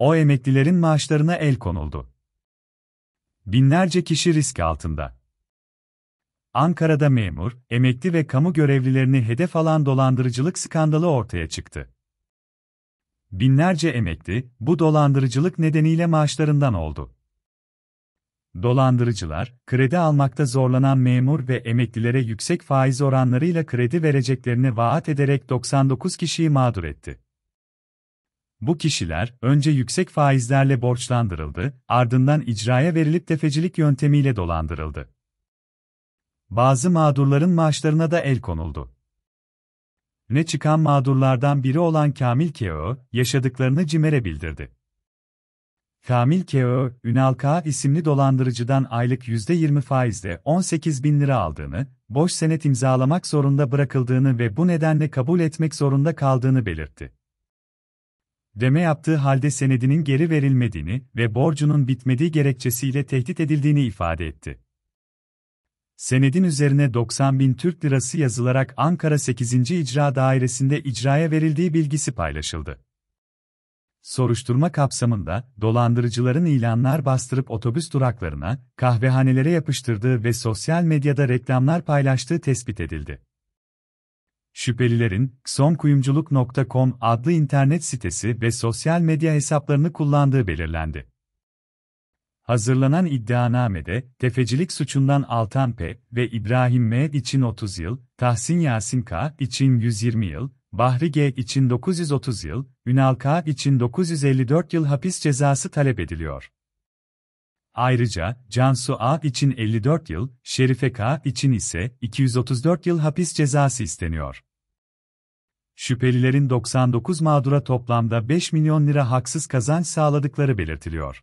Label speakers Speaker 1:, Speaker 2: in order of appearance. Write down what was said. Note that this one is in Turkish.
Speaker 1: O emeklilerin maaşlarına el konuldu. Binlerce kişi risk altında. Ankara'da memur, emekli ve kamu görevlilerini hedef alan dolandırıcılık skandalı ortaya çıktı. Binlerce emekli, bu dolandırıcılık nedeniyle maaşlarından oldu. Dolandırıcılar, kredi almakta zorlanan memur ve emeklilere yüksek faiz oranlarıyla kredi vereceklerini vaat ederek 99 kişiyi mağdur etti. Bu kişiler, önce yüksek faizlerle borçlandırıldı, ardından icraya verilip tefecilik yöntemiyle dolandırıldı. Bazı mağdurların maaşlarına da el konuldu. Ne çıkan mağdurlardan biri olan Kamil Keo, yaşadıklarını cimere bildirdi. Kamil Keo, Ünal K. isimli dolandırıcıdan aylık %20 faizle 18 bin lira aldığını, boş senet imzalamak zorunda bırakıldığını ve bu nedenle kabul etmek zorunda kaldığını belirtti deme yaptığı halde senedinin geri verilmediğini ve borcunun bitmediği gerekçesiyle tehdit edildiğini ifade etti. Senedin üzerine 90 bin Türk lirası yazılarak Ankara 8. İcra Dairesi'nde icraya verildiği bilgisi paylaşıldı. Soruşturma kapsamında, dolandırıcıların ilanlar bastırıp otobüs duraklarına, kahvehanelere yapıştırdığı ve sosyal medyada reklamlar paylaştığı tespit edildi şüphelilerin ksonkumculuk.com adlı internet sitesi ve sosyal medya hesaplarını kullandığı belirlendi. Hazırlanan iddianamede, tefecilik suçundan Altan P. ve İbrahim M. için 30 yıl, Tahsin Yasin K. için 120 yıl, Bahri G. için 930 yıl, Ünal K. için 954 yıl hapis cezası talep ediliyor. Ayrıca, Cansu A. için 54 yıl, Şerife K. için ise 234 yıl hapis cezası isteniyor şüphelilerin 99 mağdura toplamda 5 milyon lira haksız kazanç sağladıkları belirtiliyor.